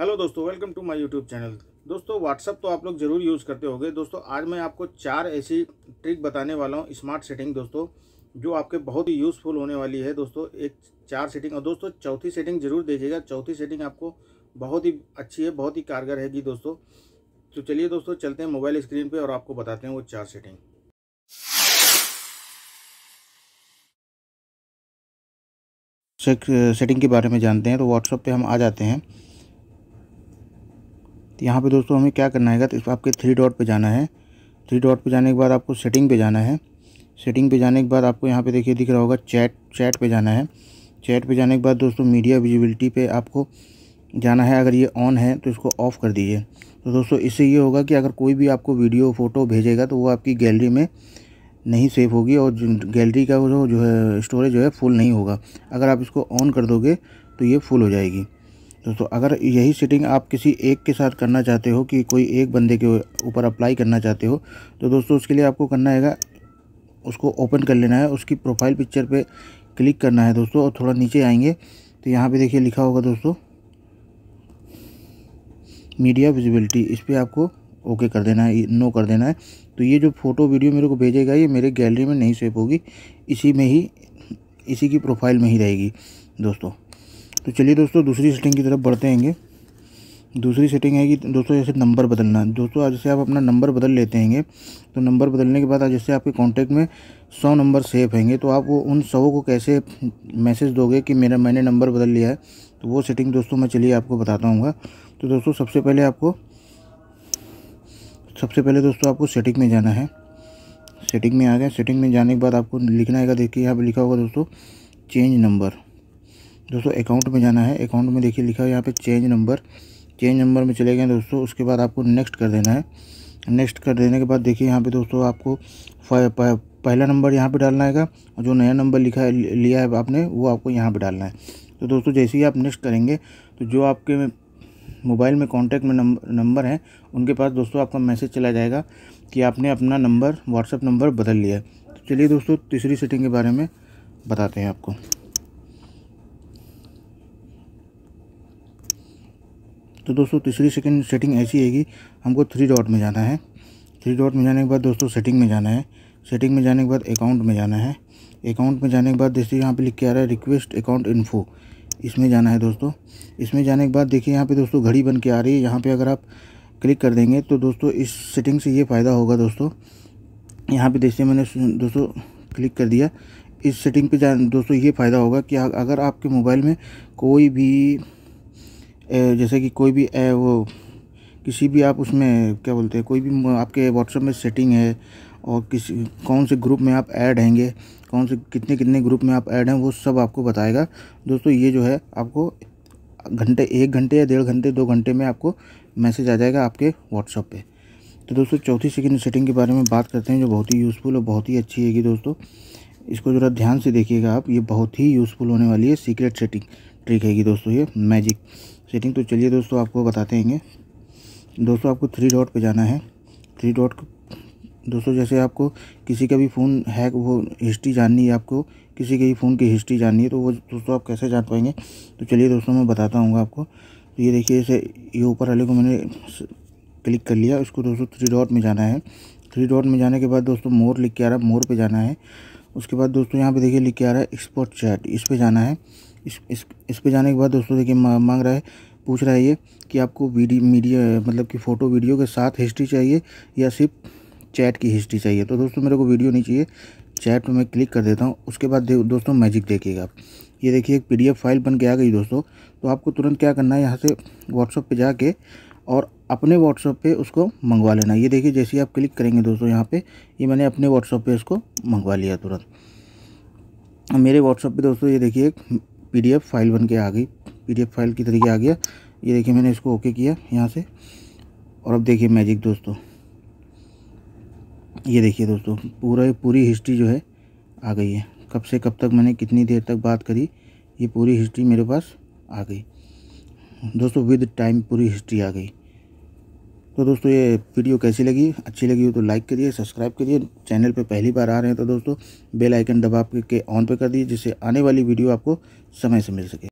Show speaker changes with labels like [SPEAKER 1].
[SPEAKER 1] hello दोस्तों welcome to my YouTube channel दोस्तों what's up तो आप लोग ज़रूर यूज़ करते होंगे दोस्तों आज मैं आपको चार ऐसी ट्रिक बताने वाला हूँ स्मार्ट सेटिंग दोस्तों जो आपके बहुत ही यूज़फुल होने वाली है दोस्तों एक चार सेटिंग और दोस्तों चौथी सेटिंग ज़रूर देखिएगा चौथी सेटिंग आपको बहुत ही अच्छी है बहुत ही कारगर हैगी दोस्तों तो चलिए दोस्तों चलते हैं मोबाइल स्क्रीन पर और आपको बताते हैं वो चार सेटिंग सेटिंग के बारे में जानते हैं तो व्हाट्सअप पे हम आ जाते हैं तो यहाँ पे दोस्तों हमें क्या करना है तो इस आपके थ्री डॉट पे जाना है थ्री डॉट पे जाने के बाद आपको सेटिंग पे जाना है सेटिंग पे जाने के बाद आपको यहाँ पे देखिए दिख रहा होगा चैट चैट पे जाना है चैट पे जाने के बाद दोस्तों मीडिया विजिबिलिटी पे आपको जाना है अगर ये ऑन है तो इसको ऑफ़ कर दीजिए तो दोस्तों इससे ये होगा कि अगर कोई भी आपको वीडियो फ़ोटो भेजेगा तो वो आपकी गैलरी में नहीं सेफ होगी और गैलरी का जो जो है स्टोरेज जो है फुल नहीं होगा अगर आप इसको ऑन कर दोगे तो ये फुल हो जाएगी दोस्तों अगर यही सेटिंग आप किसी एक के साथ करना चाहते हो कि कोई एक बंदे के ऊपर अप्लाई करना चाहते हो तो दोस्तों उसके लिए आपको करना है उसको ओपन कर लेना है उसकी प्रोफाइल पिक्चर पे क्लिक करना है दोस्तों और थोड़ा नीचे आएंगे तो यहाँ पे देखिए लिखा होगा दोस्तों मीडिया विजिबिलिटी इस पर आपको ओके कर देना है नो कर देना है तो ये जो फ़ोटो वीडियो मेरे को भेजेगा ये मेरे गैलरी में नहीं सेव होगी इसी में ही इसी की प्रोफाइल में ही रहेगी दोस्तों तो चलिए दोस्तों दूसरी सेटिंग की तरफ बढ़ते हैंगे दूसरी सेटिंग है कि दोस्तों जैसे नंबर बदलना दोस्तों आज जैसे आप अपना नंबर बदल लेते हैंगे तो नंबर बदलने के बाद आज जैसे आपके कांटेक्ट में सौ नंबर सेव हैंगे तो आप वो उन सौ को कैसे मैसेज दोगे कि मेरा मैंने नंबर बदल लिया है तो वो सेटिंग दोस्तों मैं चलिए आपको बताता हूँ तो दोस्तों सबसे पहले आपको सबसे पहले दोस्तों आपको सेटिंग में जाना है सेटिंग में आ गए सेटिंग में जाने के बाद आपको लिखना है देखिए यहाँ पर लिखा होगा दोस्तों चेंज नंबर दोस्तों अकाउंट में जाना है अकाउंट में देखिए लिखा है यहाँ पे चेंज नंबर चेंज नंबर में चले गए दोस्तों उसके बाद आपको नेक्स्ट कर देना है नेक्स्ट कर देने के बाद देखिए यहाँ पे दोस्तों आपको पहला नंबर यहाँ पे डालना है और जो नया नंबर लिखा है लिया है आपने वो आपको यहाँ पर डालना है तो दोस्तों जैसे ही आप नेक्स्ट करेंगे तो जो आपके मोबाइल में कॉन्टैक्ट में नंबर हैं उनके पास दोस्तों आपका मैसेज चला जाएगा कि आपने अपना नंबर व्हाट्सअप नंबर बदल लिया है तो चलिए दोस्तों तीसरी सेटिंग के बारे में बताते हैं आपको तो दोस्तों तीसरी सेकंड सेटिंग ऐसी है कि हमको थ्री डॉट में जाना है थ्री डॉट में जाने के बाद दोस्तों सेटिंग में जाना है सेटिंग में जाने के बाद अकाउंट में जाना है अकाउंट में जाने के बाद जैसे यहाँ पे लिख के आ रहा है रिक्वेस्ट अकाउंट इन्फो इसमें जाना है दोस्तों इसमें जाने के बाद देखिए यहाँ पर दोस्तों घड़ी बन के आ रही है यहाँ पर अगर आप क्लिक कर देंगे तो दोस्तों इस सेटिंग से ये फ़ायदा होगा दोस्तों यहाँ पर देखिए मैंने दोस्तों क्लिक कर दिया इस सेटिंग पे जा दोस्तों ये फ़ायदा होगा कि अगर आपके मोबाइल में कोई भी जैसे कि कोई भी वो किसी भी आप उसमें क्या बोलते हैं कोई भी आपके व्हाट्सएप में सेटिंग है और किसी कौन से ग्रुप में आप ऐड हैंगे कौन से कितने कितने ग्रुप में आप ऐड हैं वो सब आपको बताएगा दोस्तों ये जो है आपको घंटे एक घंटे या डेढ़ घंटे दो घंटे में आपको मैसेज आ जाएगा आपके व्हाट्सअप पे तो दोस्तों चौथी सेकंड सेटिंग के बारे में बात करते हैं जो बहुत ही यूज़फुल और बहुत ही अच्छी है दोस्तों इसको ज़रा ध्यान से देखिएगा आप ये बहुत ही यूज़फुल होने वाली है सीक्रेट सेटिंग ट्रिक हैगी दोस्तों ये मैजिक सेटिंग तो चलिए दोस्तों आपको बताते हैं दोस्तों आपको थ्री डॉट पे जाना है थ्री डॉट दोस्तों जैसे आपको किसी का भी फ़ोन हैक वो हिस्ट्री जाननी है आपको किसी के भी फ़ोन की हिस्ट्री जाननी है तो वो दोस्तों आप कैसे जान पाएंगे तो चलिए दोस्तों मैं बताता हूँ आपको तो ये देखिए जैसे ये ऊपर वाले को मैंने क्लिक कर लिया उसको दोस्तों थ्री डॉट में जाना है थ्री डॉट में जाने के बाद दोस्तों मोर लिख के आ रहा है मोर पर जाना है उसके बाद दोस्तों यहाँ पे देखिए लिख के आ रहा है एक्सपोर्ट चैट इस पर जाना है इस इस इस पर जाने के बाद दोस्तों देखिए मांग रहा है पूछ रहा है ये कि आपको वीडियो मीडिया मतलब कि फ़ोटो वीडियो के साथ हिस्ट्री चाहिए या सिर्फ चैट की हिस्ट्री चाहिए तो दोस्तों मेरे को वीडियो नहीं चाहिए चैट पर मैं क्लिक कर देता हूँ उसके बाद दोस्तों मैजिक देखिएगा आप ये देखिए एक पी फाइल बन के आ गई दोस्तों तो आपको तुरंत क्या करना है यहाँ से व्हाट्सअप पर जाके और अपने व्हाट्सअप पे उसको मंगवा लेना ये देखिए जैसे ही आप क्लिक करेंगे दोस्तों यहाँ पे ये मैंने अपने व्हाट्सअप पे इसको मंगवा लिया तुरंत मेरे व्हाट्सअप पे दोस्तों ये देखिए एक पीडीएफ फाइल बन के आ गई पीडीएफ फाइल की तरीके आ गया ये देखिए मैंने इसको ओके किया यहाँ से और अब देखिए मैजिक दोस्तों ये देखिए दोस्तों पूरा पूरी हिस्ट्री जो है आ गई है कब से कब तक मैंने कितनी देर तक बात करी ये पूरी हिस्ट्री मेरे पास आ गई दोस्तों विद टाइम पूरी हिस्ट्री आ गई तो दोस्तों ये वीडियो कैसी लगी अच्छी लगी हो तो लाइक करिए सब्सक्राइब करिए चैनल पे पहली बार आ रहे हैं तो दोस्तों बेल आइकन दबा के ऑन पे कर दिए जिससे आने वाली वीडियो आपको समय से मिल सके